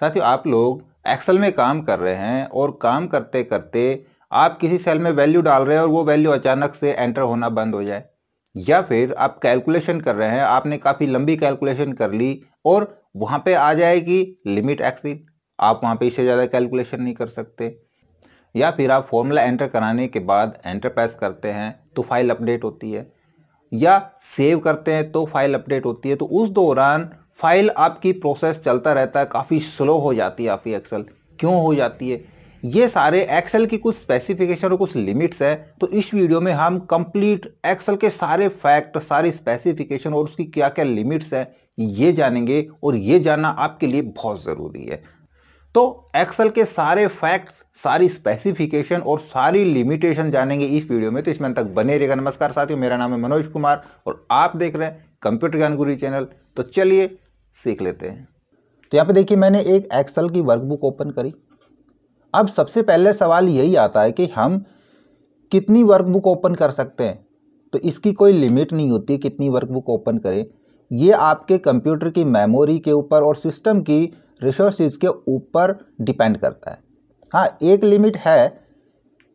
साथियों आप लोग एक्सेल में काम कर रहे हैं और काम करते करते आप किसी सेल में वैल्यू डाल रहे हैं और वो वैल्यू अचानक से एंटर होना बंद हो जाए या फिर आप कैलकुलेशन कर रहे हैं आपने काफ़ी लंबी कैलकुलेशन कर ली और वहाँ पे आ जाएगी लिमिट एक्सिट आप वहाँ पे इससे ज़्यादा कैलकुलेशन नहीं कर सकते या फिर आप फॉर्मूला एंटर कराने के बाद एंटर पैस करते हैं तो फाइल अपडेट होती है या सेव करते हैं तो फाइल अपडेट होती है तो उस दौरान फाइल आपकी प्रोसेस चलता रहता है काफ़ी स्लो हो जाती है आपकी एक्सेल क्यों हो जाती है ये सारे एक्सेल की कुछ स्पेसिफिकेशन और कुछ लिमिट्स है तो इस वीडियो में हम कंप्लीट एक्सेल के सारे फैक्ट सारे स्पेसिफिकेशन और उसकी क्या क्या लिमिट्स है ये जानेंगे और ये जानना आपके लिए बहुत ज़रूरी है तो एक्सेल के सारे फैक्ट्स सारी स्पेसिफिकेशन और सारी लिमिटेशन जानेंगे इस वीडियो में तो इसमें तक बने रहेगा नमस्कार साथियों मेरा नाम है मनोज कुमार और आप देख रहे हैं कंप्यूटर ज्ञान गुरु चैनल तो चलिए सीख लेते हैं तो यहाँ पे देखिए मैंने एक एक्सेल की वर्कबुक ओपन करी अब सबसे पहले सवाल यही आता है कि हम कितनी वर्कबुक ओपन कर सकते हैं तो इसकी कोई लिमिट नहीं होती कितनी वर्कबुक ओपन करें ये आपके कंप्यूटर की मेमोरी के ऊपर और सिस्टम की रिसोर्सिस के ऊपर डिपेंड करता है हाँ एक लिमिट है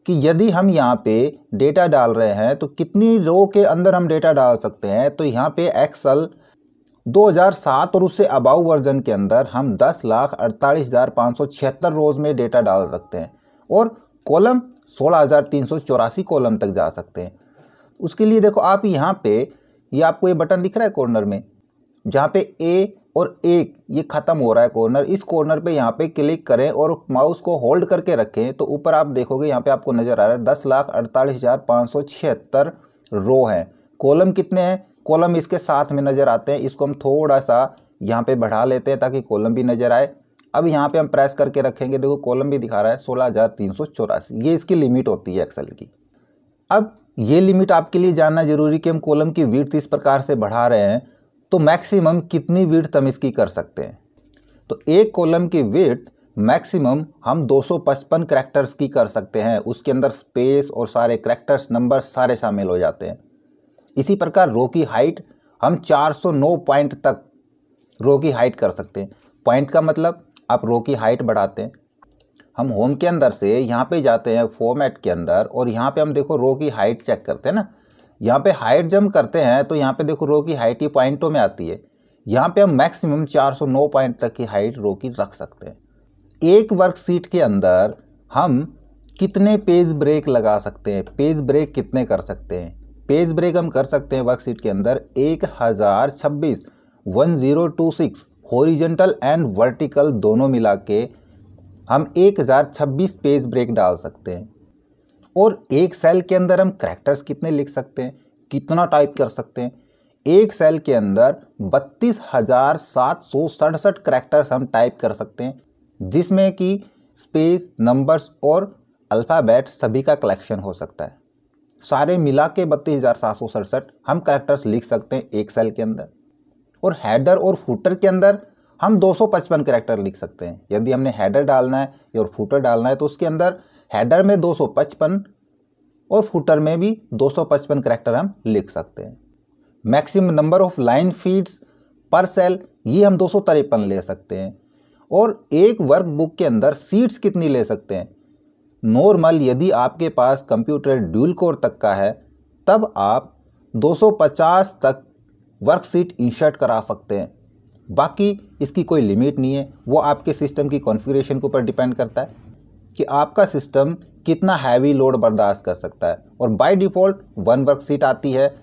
कि यदि हम यहाँ पे डेटा डाल रहे हैं तो कितनी रो के अंदर हम डेटा डाल सकते हैं तो यहाँ पे एक्सल 2007 और उससे अबाउ वर्जन के अंदर हम दस लाख अड़तालीस हज़ार पाँच सौ छिहत्तर रोज़ में डेटा डाल सकते हैं और कॉलम सोलह हज़ार तीन सौ चौरासी कॉलम तक जा सकते हैं उसके लिए देखो आप यहाँ पे ये आपको ये बटन दिख रहा है कॉर्नर में जहाँ पे ए और एक ये ख़त्म हो रहा है कॉर्नर इस कॉर्नर पे यहाँ पे क्लिक करें और माउस को होल्ड करके रखें तो ऊपर आप देखोगे यहाँ पे आपको नज़र आ रहा है दस लाख अड़तालीस हज़ार पाँच सौ छिहत्तर रो हैं कॉलम कितने हैं कॉलम इसके साथ में नज़र आते हैं इसको हम थोड़ा सा यहाँ पे बढ़ा लेते हैं ताकि कॉलम भी नज़र आए अब यहाँ पे हम प्रेस करके रखेंगे देखो कॉलम भी दिखा रहा है सोलह हज़ार तीन सौ चौरासी ये इसकी लिमिट होती है एक्सेल की अब ये लिमिट आपके लिए जानना जरूरी कि हम कॉलम की वीट इस प्रकार से बढ़ा रहे हैं तो मैक्सिमम कितनी वीट हम इसकी कर सकते हैं तो एक कॉलम की वेट मैक्सिमम हम 255 करैक्टर्स की कर सकते हैं उसके अंदर स्पेस और सारे करेक्टर्स नंबर सारे शामिल हो जाते हैं इसी प्रकार रो की हाइट हम 409 पॉइंट तक रो की हाइट कर सकते हैं पॉइंट का मतलब आप रो की हाइट बढ़ाते हैं हम होम के अंदर से यहाँ पे जाते हैं फॉर्मेट के अंदर और यहाँ पे हम देखो रो की हाइट चेक करते हैं ना यहाँ पे हाइट जम करते हैं तो यहाँ पे देखो रो की हाइट ही पॉइंटों में आती है यहाँ पे हम मैक्सिमम 409 पॉइंट तक की हाइट रो की रख सकते हैं एक वर्कशीट के अंदर हम कितने पेज ब्रेक लगा सकते हैं पेज ब्रेक कितने कर सकते हैं पेज ब्रेक हम कर सकते हैं वर्कशीट के अंदर एक हज़ार छब्बीस one zero two six horizontal and vertical दोनों मिला के हम एक हज़ार छब्बीस पेज ब्रेक डाल सकते हैं और एक सेल के अंदर हम करेक्टर्स कितने लिख सकते हैं कितना टाइप कर सकते हैं एक सेल के अंदर बत्तीस हज़ार सात सौ सड़सठ करेक्टर्स हम टाइप कर सकते हैं जिसमें कि स्पेस नंबर्स और अल्फ़ाबेट सभी का कलेक्शन हो सकता है सारे मिला के बत्तीस हज़ार सात सौ सड़सठ हम करेक्टर्स लिख सकते हैं एक सेल के अंदर और हैडर और फूटर के अंदर हम 255 करेक्टर लिख सकते हैं यदि हमने हैडर डालना है और फूटर डालना है तो उसके अंदर हैडर में 255 और फूटर में भी 255 करेक्टर हम लिख सकते हैं maximum number of line feeds पर सेल ये हम दो ले सकते हैं और एक वर्क बुक के अंदर सीट्स कितनी ले सकते हैं नॉर्मल यदि आपके पास कंप्यूटर ड्यूल कोर तक का है तब आप 250 तक वर्कशीट इंसर्ट करा सकते हैं बाकी इसकी कोई लिमिट नहीं है वो आपके सिस्टम की कॉन्फ़िगरेशन के ऊपर डिपेंड करता है कि आपका सिस्टम कितना हैवी लोड बर्दाश्त कर सकता है और बाय डिफ़ॉल्ट वन वर्कशीट आती है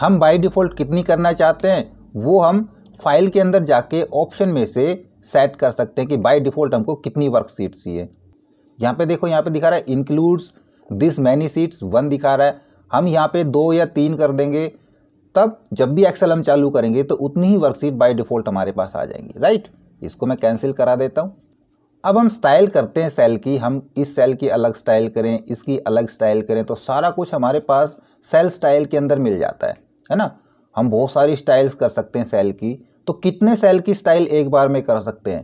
हम बाय डिफ़ॉल्ट कितनी करना चाहते हैं वो हम फाइल के अंदर जाके ऑप्शन में से सेट कर सकते हैं कि बाय डिफ़ॉल्ट हमको कितनी वर्कशीट चाहिए यहाँ पे देखो यहाँ पे दिखा रहा है includes this many sheets one दिखा रहा है हम यहाँ पे दो या तीन कर देंगे तब जब भी एक्सेल हम चालू करेंगे तो उतनी ही वर्कशीट बाय डिफ़ॉल्ट हमारे पास आ जाएंगी राइट इसको मैं कैंसिल करा देता हूँ अब हम स्टाइल करते हैं सेल की हम इस सेल की अलग स्टाइल करें इसकी अलग स्टाइल करें तो सारा कुछ हमारे पास सेल स्टाइल के अंदर मिल जाता है है ना हम बहुत सारी स्टाइल्स कर सकते हैं सेल की तो कितने सेल की स्टाइल एक बार में कर सकते हैं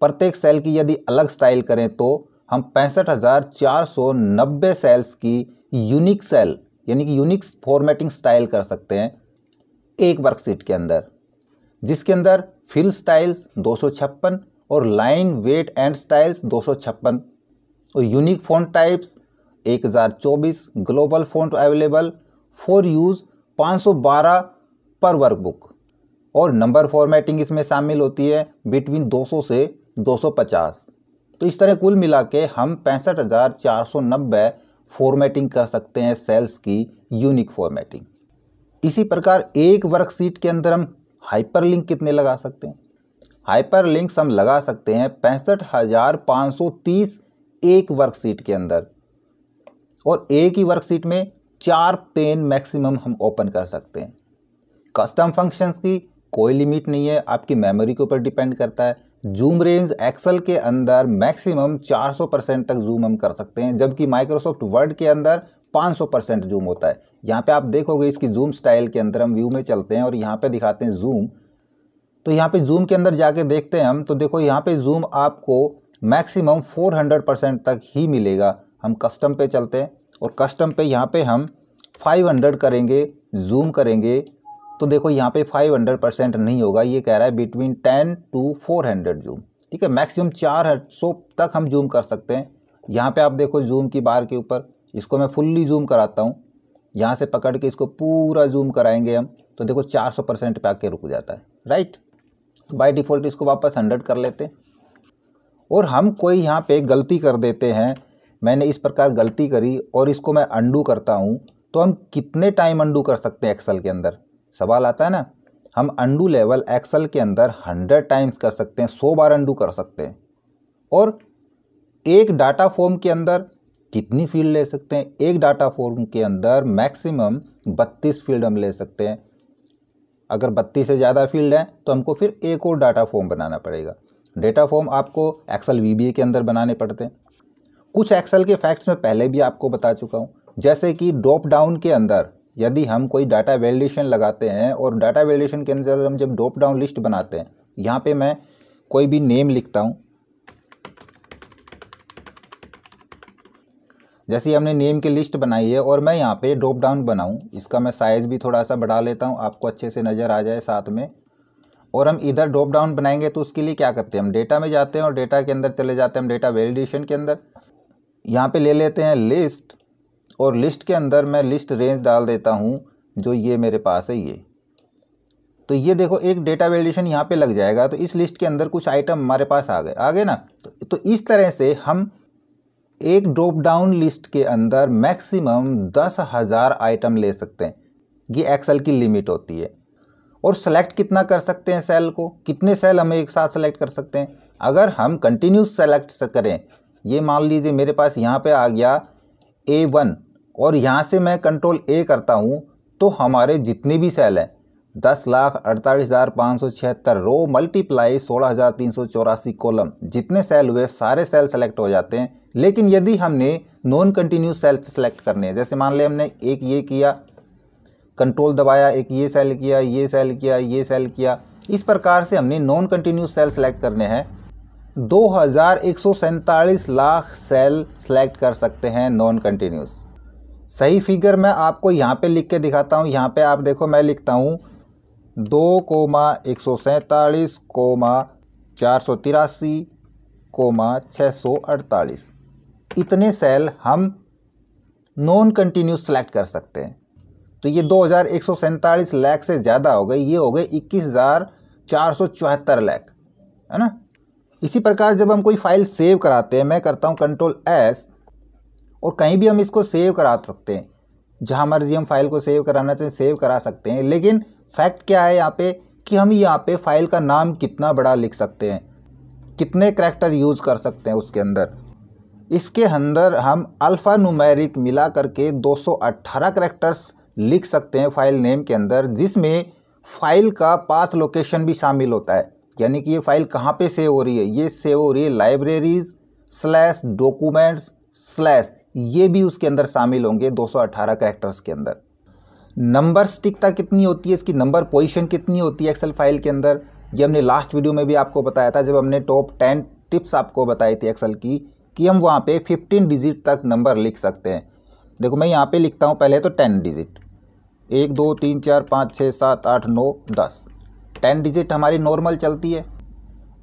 प्रत्येक सेल की यदि अलग स्टाइल करें तो हम पैंसठ हज़ार चार सौ नब्बे सेल्स की यूनिक सेल यानी कि यूनिक फॉर्मेटिंग स्टाइल कर सकते हैं एक वर्कशीट के अंदर जिसके अंदर फिल स्टाइल्स दो सौ छप्पन और लाइन वेट एंड स्टाइल्स दो सौ छप्पन और यूनिक फोन टाइप्स एक हज़ार चौबीस global font available for use पाँच सौ बारह पर वर्कबुक और नंबर फॉर्मेटिंग इसमें शामिल होती है बिटवीन 200 से 250 तो इस तरह कुल मिला के हम पैंसठ हज़ार चार सौ नब्बे फॉर्मेटिंग कर सकते हैं सेल्स की यूनिक फॉर्मेटिंग इसी प्रकार एक वर्कशीट के अंदर हम हाइपरलिंक कितने लगा सकते हैं हाइपरलिंक्स हम लगा सकते हैं पैंसठ हज़ार पाँच सौ तीस एक वर्कशीट के अंदर और एक ही वर्कशीट में चार पेन मैक्सिमम हम ओपन कर सकते हैं कस्टम फंक्शंस की कोई लिमिट नहीं है आपकी मेमोरी के ऊपर डिपेंड करता है जूम रेंज एक्सल के अंदर मैक्सिमम 400 परसेंट तक जूम हम कर सकते हैं जबकि माइक्रोसॉफ्ट वर्ड के अंदर 500 परसेंट जूम होता है यहाँ पे आप देखोगे इसकी जूम स्टाइल के अंदर हम व्यू में चलते हैं और यहाँ पे दिखाते हैं जूम तो यहाँ पे जूम के अंदर जाके देखते हैं हम तो देखो यहाँ पे जूम आपको मैक्सिमम 400 परसेंट तक ही मिलेगा हम कस्टम पे चलते हैं और कस्टम पे यहाँ पे हम 500 करेंगे जूम करेंगे तो देखो यहाँ पे 500 परसेंट नहीं होगा ये कह रहा है बिटवीन 10 टू 400 जूम ठीक है मैक्सिमम 400 तक हम जूम कर सकते हैं यहाँ पे आप देखो जूम की बार के ऊपर इसको मैं फुल्ली जूम कराता हूँ यहाँ से पकड़ के इसको पूरा जूम कराएंगे हम तो देखो 400 परसेंट पे आके रुक जाता है राइट तो बाई डिफ़ॉल्ट इसको वापस हंड्रेड कर लेते और हम कोई यहाँ पर गलती कर देते हैं मैंने इस प्रकार गलती करी और इसको मैं अंडू करता हूँ तो हम कितने टाइम अंडू कर सकते हैं एक्सल के अंदर सवाल आता है ना हम अंडू लेवल एक्सल के अंदर हंड्रेड टाइम्स कर सकते हैं सौ बार अंडू कर सकते हैं और एक डाटा फॉर्म के अंदर कितनी फील्ड ले सकते हैं एक डाटा फॉर्म के अंदर मैक्सिमम बत्तीस फील्ड हम ले सकते हैं अगर बत्तीस से ज़्यादा फील्ड हैं तो हमको फिर एक और डाटा फॉर्म बनाना पड़ेगा डेटा फॉर्म आपको एक्सल वी के अंदर बनाने पड़ते हैं कुछ एक्सल के फैक्ट्स में पहले भी आपको बता चुका हूँ जैसे कि ड्रॉप डाउन के अंदर यदि हम कोई डाटा वैलिडेशन लगाते हैं और डाटा वैलिडेशन के अंदर हम जब ड्रॉप डाउन लिस्ट बनाते हैं यहाँ पे मैं कोई भी नेम लिखता हूँ जैसे हमने नेम की लिस्ट बनाई है और मैं यहाँ पे ड्रॉप डाउन बनाऊँ इसका मैं साइज़ भी थोड़ा सा बढ़ा लेता हूँ आपको अच्छे से नज़र आ जाए साथ में और हम इधर ड्रॉप डाउन बनाएंगे तो उसके लिए क्या करते हैं हम डेटा में जाते हैं और डेटा के अंदर चले जाते हैं हम डेटा वेलिडेशन के अंदर यहाँ पे ले लेते हैं लिस्ट और लिस्ट के अंदर मैं लिस्ट रेंज डाल देता हूँ जो ये मेरे पास है ये तो ये देखो एक डेटा वैलिडेशन यहाँ पे लग जाएगा तो इस लिस्ट के अंदर कुछ आइटम हमारे पास आ गए आ गए ना तो इस तरह से हम एक ड्रॉप डाउन लिस्ट के अंदर मैक्सिमम दस हज़ार आइटम ले सकते हैं ये एक्सेल की लिमिट होती है और सेलेक्ट कितना कर सकते हैं सेल को कितने सेल हम एक साथ सेलेक्ट कर सकते हैं अगर हम कंटिन्यूस सेलेक्ट करें ये मान लीजिए मेरे पास यहाँ पर आ गया ए वन और यहाँ से मैं कंट्रोल ए करता हूँ तो हमारे जितने भी सेल हैं दस लाख अड़तालीस हज़ार पाँच सौ छिहत्तर रो मल्टीप्लाई सोलह हज़ार तीन सौ चौरासी कॉलम जितने सेल हुए सारे सेल सेलेक्ट हो जाते हैं लेकिन यदि हमने नॉन कंटिन्यू सेल सेलेक्ट करने हैं जैसे मान लें हमने एक ये किया कंट्रोल दबाया एक ये सेल किया ये सेल किया ये सेल किया इस प्रकार से हमने नॉन कंटिन्यू सेल सेलेक्ट करने हैं दो लाख सेल सेलेक्ट कर सकते हैं नॉन कंटिन्यूज़ सही फिगर मैं आपको यहाँ पे लिख के दिखाता हूँ यहाँ पे आप देखो मैं लिखता हूँ दो कोमा एक सौ सैंतालीस कोमा चार सौ तिरासी कोमा छः सौ अड़तालीस इतने सेल हम नॉन कंटिन्यूस सेलेक्ट कर सकते हैं तो ये दो हज़ार एक सौ सैंतालीस लैख से ज़्यादा हो गए ये हो गए इक्कीस हज़ार चार सौ चौहत्तर लैख है ना इसी प्रकार जब हम कोई फाइल सेव कराते हैं मैं करता हूँ कंट्रोल एस और कहीं भी हम इसको सेव करा सकते हैं जहाँ मर्जी हम फाइल को सेव कराना चाहें सेव करा सकते हैं लेकिन फैक्ट क्या है यहाँ पे कि हम यहाँ पे फाइल का नाम कितना बड़ा लिख सकते हैं कितने करैक्टर यूज़ कर सकते हैं उसके अंदर इसके अंदर हम अल्फ़ा नुमेरिक मिला करके 218 करैक्टर्स लिख सकते हैं फाइल नेम के अंदर जिसमें फाइल का पाथ लोकेशन भी शामिल होता है यानी कि ये फाइल कहाँ पे सेव हो रही है ये सेव हो रही है लाइब्रेरीज स्लैश डॉक्यूमेंट्स स्लैश ये भी उसके अंदर शामिल होंगे 218 कैरेक्टर्स के अंदर नंबर स्टिकता कितनी होती है इसकी नंबर पोजीशन कितनी होती है एक्सेल फाइल के अंदर ये हमने लास्ट वीडियो में भी आपको बताया था जब हमने टॉप टेन टिप्स आपको बताई थी एक्सेल की कि हम वहाँ पे 15 डिजिट तक नंबर लिख सकते हैं देखो मैं यहाँ पे लिखता हूँ पहले तो 10 डिजिट एक दो तीन चार पाँच छः सात आठ नौ दस टेन डिजिट हमारी नॉर्मल चलती है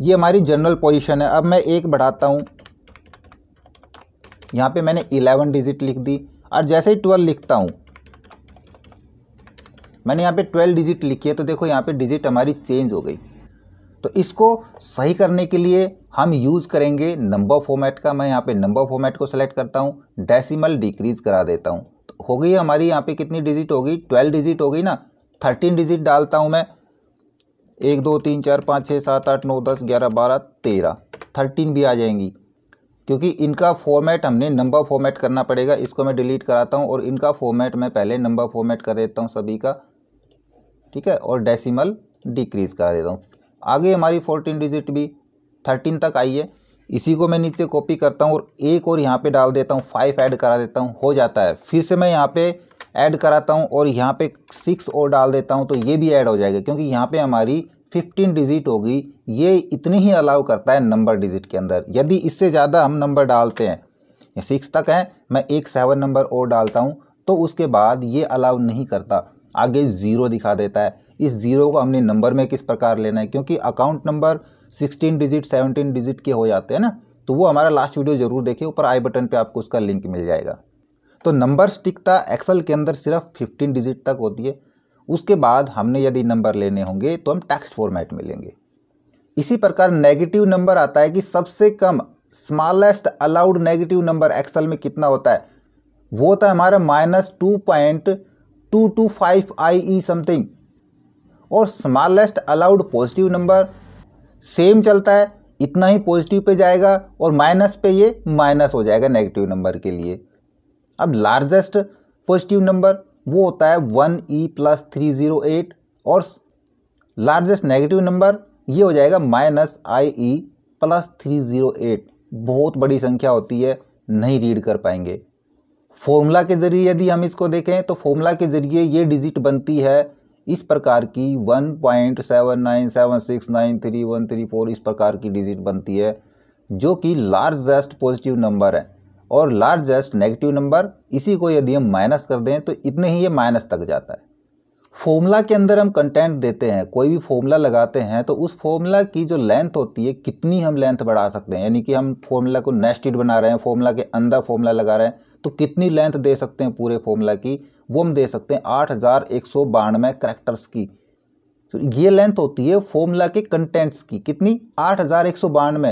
ये हमारी जनरल पोजीशन है अब मैं एक बढ़ाता हूँ यहाँ पे मैंने इलेवन डिजिट लिख दी और जैसे ही ट्वेल्व लिखता हूँ मैंने यहाँ पे ट्वेल्व डिजिट लिखी है तो देखो यहाँ पे डिजिट हमारी चेंज हो गई तो इसको सही करने के लिए हम यूज़ करेंगे नंबर फॉर्मेट का मैं यहाँ पे नंबर फॉर्मेट को सेलेक्ट करता हूँ डेसिमल डिक्रीज़ करा देता हूँ तो हो गई हमारी यहाँ पे कितनी डिजिट हो गई ट्वेल्व डिजिट हो गई ना थर्टीन डिजिट डालता हूँ मैं एक दो तीन चार पाँच छः सात आठ नौ दस ग्यारह बारह तेरह थर्टीन भी आ जाएंगी क्योंकि इनका फॉर्मेट हमने नंबर फॉर्मेट करना पड़ेगा इसको मैं डिलीट कराता हूँ और इनका फॉर्मेट मैं पहले नंबर फॉर्मेट कर देता हूँ सभी का ठीक है और डेसिमल डिक्रीज़ करा देता हूँ आगे हमारी फोर्टीन डिजिट भी थर्टीन तक आई है इसी को मैं नीचे कॉपी करता हूँ और एक और यहाँ पे डाल देता हूँ फाइव ऐड करा देता हूँ हो जाता है फिर से मैं यहाँ पे ऐड कराता हूँ और यहाँ पे सिक्स और डाल देता हूँ तो ये भी ऐड हो जाएगा क्योंकि यहाँ पे हमारी फिफ्टीन डिजिट होगी ये इतनी ही अलाउ करता है नंबर डिजिट के अंदर यदि इससे ज़्यादा हम नंबर डालते हैं सिक्स तक है मैं एक सेवन नंबर और डालता हूँ तो उसके बाद ये अलाउ नहीं करता आगे ज़ीरो दिखा देता है इस ज़ीरो को हमने नंबर में किस प्रकार लेना है क्योंकि account number sixteen digit seventeen digit के हो जाते हैं ना तो वो हमारा लास्ट वीडियो ज़रूर देखिए ऊपर आई बटन पे आपको उसका लिंक मिल जाएगा तो नंबर स्टिकता एक्सल के अंदर सिर्फ 15 डिजिट तक होती है उसके बाद हमने यदि नंबर लेने होंगे तो हम टेक्स्ट फॉर्मेट में लेंगे इसी प्रकार नेगेटिव नंबर आता है कि सबसे कम smallest allowed negative number Excel में कितना होता है वो होता है हमारा minus two point two two five I E something और smallest allowed positive number same चलता है इतना ही पॉजिटिव पे जाएगा और माइनस पे ये माइनस हो जाएगा नेगेटिव नंबर के लिए अब लार्जेस्ट पॉजिटिव नंबर वो होता है one E plus three zero eight और लार्जेस्ट नेगेटिव नंबर ये हो जाएगा minus I E plus three zero eight बहुत बड़ी संख्या होती है नहीं रीड कर पाएंगे फॉर्मूला के ज़रिए यदि हम इसको देखें तो फॉर्मूला के ज़रिए ये डिजिट बनती है इस प्रकार की one point seven nine seven six nine three one three four इस प्रकार की डिजिट बनती है जो कि लार्जेस्ट पॉजिटिव नंबर है और लार्जेस्ट नेगेटिव नंबर इसी को यदि हम माइनस कर दें तो इतने ही ये माइनस तक जाता है फॉर्मूला के अंदर हम कंटेंट देते हैं कोई भी फॉर्मूला लगाते हैं तो उस फॉर्मूला की जो लेंथ होती है कितनी हम लेंथ बढ़ा सकते हैं यानी कि हम फॉर्मूला को नेस्टेड बना रहे हैं फॉर्मूला के अंदर फॉर्मूला लगा रहे हैं तो कितनी लेंथ दे सकते हैं पूरे फॉर्मूला की वो हम दे सकते हैं आठ हज़ार एक सौ बानवे करेक्टर्स की तो ये लेंथ होती है फॉर्मूला के कंटेंट्स की कितनी आठ हज़ार एक सौ बानवे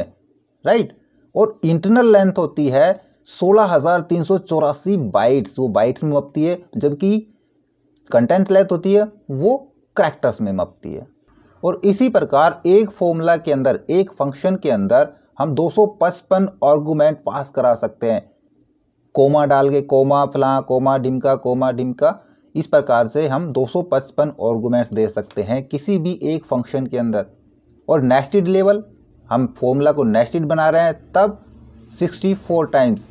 राइट और इंटरनल लेंथ होती है सोलह हज़ार तीन सौ चौरासी बाइट्स वो बाइट्स में मपती है जबकि कंटेंट लेथ होती है वो करैक्टर्स में मपती है और इसी प्रकार एक फॉर्मूला के अंदर एक फंक्शन के अंदर हम 255 सौ पास करा सकते हैं कोमा डाल के कोमा फला कोमा डिमका कोमा डिमका इस प्रकार से हम 255 सौ दे सकते हैं किसी भी एक फंक्शन के अंदर और नेस्टेड लेवल हम फॉर्मूला को नेस्टेड बना रहे हैं तब 64 टाइम्स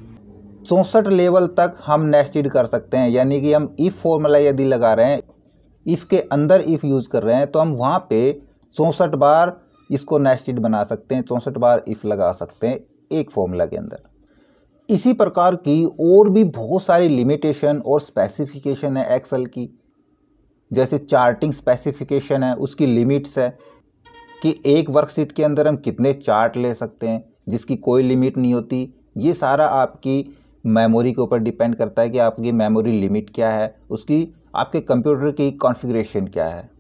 चौंसठ लेवल तक हम नेस्टेड कर सकते हैं यानी कि हम इफ़ फॉर्मूला यदि लगा रहे हैं इफ़ के अंदर इफ़ यूज़ कर रहे हैं तो हम वहाँ पे चौंसठ बार इसको नेस्टेड बना सकते हैं चौंसठ बार इफ़ लगा सकते हैं एक फॉर्मूला के अंदर इसी प्रकार की और भी बहुत सारी लिमिटेशन और स्पेसिफिकेशन है एक्सल की जैसे चार्टिंग स्पेसिफिकेशन है उसकी लिमिट्स है कि एक वर्कशीट के अंदर हम कितने चार्ट ले सकते हैं जिसकी कोई लिमिट नहीं होती ये सारा आपकी मेमोरी के ऊपर डिपेंड करता है कि आपकी मेमोरी लिमिट क्या है उसकी आपके कंप्यूटर की कॉन्फ़िगरेशन क्या है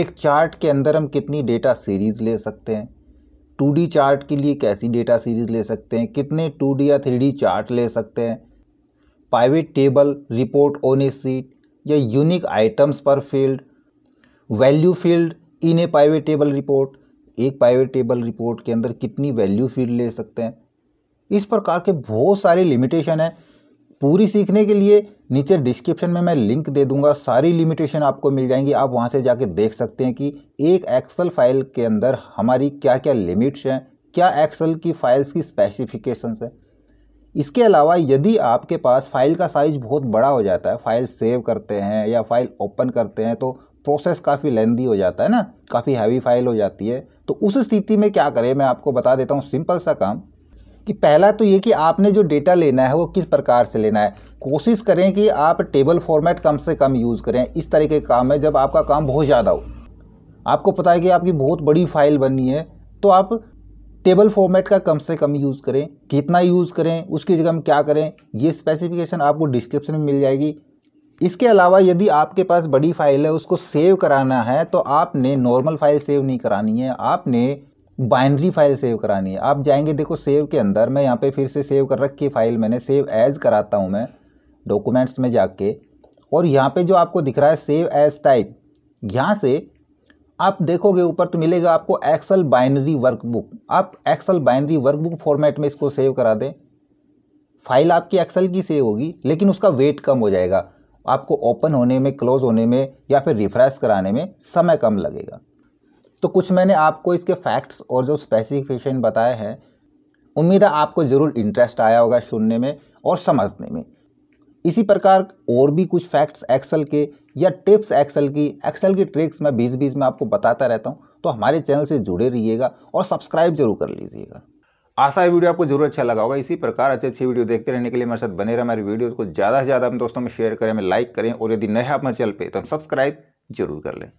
एक चार्ट के अंदर हम कितनी डेटा सीरीज़ ले सकते हैं टू चार्ट के लिए कैसी डेटा सीरीज़ ले सकते हैं कितने टू या थ्री चार्ट ले सकते हैं private table report on a sheet या यूनिक आइटम्स पर field value field in a private table report एक टेबल रिपोर्ट के अंदर कितनी वैल्यू फील्ड ले सकते हैं इस प्रकार के बहुत सारे लिमिटेशन हैं पूरी सीखने के लिए नीचे डिस्क्रिप्शन में मैं लिंक दे दूंगा सारी लिमिटेशन आपको मिल जाएंगी आप वहां से जाके देख सकते हैं कि एक एक्सेल फाइल के अंदर हमारी क्या क्या लिमिट्स हैं क्या एक्सेल की फाइल्स की स्पेसिफिकेशंस हैं इसके अलावा यदि आपके पास फाइल का साइज़ बहुत बड़ा हो जाता है फाइल सेव करते हैं या फाइल ओपन करते हैं तो प्रोसेस काफ़ी लेंदी हो जाता है ना काफ़ी हैवी फाइल हो जाती है तो उस स्थिति में क्या करें मैं आपको बता देता हूँ सिंपल सा काम कि पहला तो ये कि आपने जो डेटा लेना है वो किस प्रकार से लेना है कोशिश करें कि आप टेबल फॉर्मेट कम से कम यूज़ करें इस तरह के काम है जब आपका काम बहुत ज़्यादा हो आपको पता है कि आपकी बहुत बड़ी फाइल बननी है तो आप टेबल फॉर्मेट का कम से कम यूज़ करें कितना यूज़ करें उसकी जगह हम क्या करें ये स्पेसिफिकेशन आपको डिस्क्रिप्शन में मिल जाएगी इसके अलावा यदि आपके पास बड़ी फाइल है उसको सेव कराना है तो आपने नॉर्मल फाइल सेव नहीं करानी है आपने बाइनरी फाइल सेव करानी है आप जाएंगे देखो सेव के अंदर मैं यहाँ पे फिर से सेव कर रखी फाइल मैंने सेव एज़ कराता हूँ मैं डॉक्यूमेंट्स में जाके और यहाँ पे जो आपको दिख रहा है सेव एज टाइप यहाँ से आप देखोगे ऊपर तो मिलेगा आपको एक्सल बाइनरी वर्कबुक आप एक्सल बाइनरी वर्कबुक फॉर्मेट में इसको सेव करा दें फाइल आपकी एक्सल की सेव होगी लेकिन उसका वेट कम हो जाएगा आपको ओपन होने में क्लोज होने में या फिर रिफ्रेश कराने में समय कम लगेगा तो कुछ मैंने आपको इसके फैक्ट्स और जो स्पेसिफिकेशन बताए हैं उम्मीद है आपको ज़रूर इंटरेस्ट आया होगा सुनने में और समझने में इसी प्रकार और भी कुछ फैक्ट्स एक्सेल के या टिप्स एक्सेल की एक्सेल की ट्रिक्स मैं बीच बीच में आपको बताता रहता हूँ तो हमारे चैनल से जुड़े रहिएगा और सब्सक्राइब जरूर कर लीजिएगा आशा है वीडियो आपको जरूर अच्छा लगा होगा इसी प्रकार अच्छे अच्छी वीडियो देखते रहने के लिए हमारे साथ बने रहे हमारी वीडियोज़ को ज़्यादा से ज़्यादा अपने दोस्तों में शेयर करें हमें लाइक करें और यदि नए आप हमारे चैनल पर तो हम सब्सक्राइब जरूर कर लें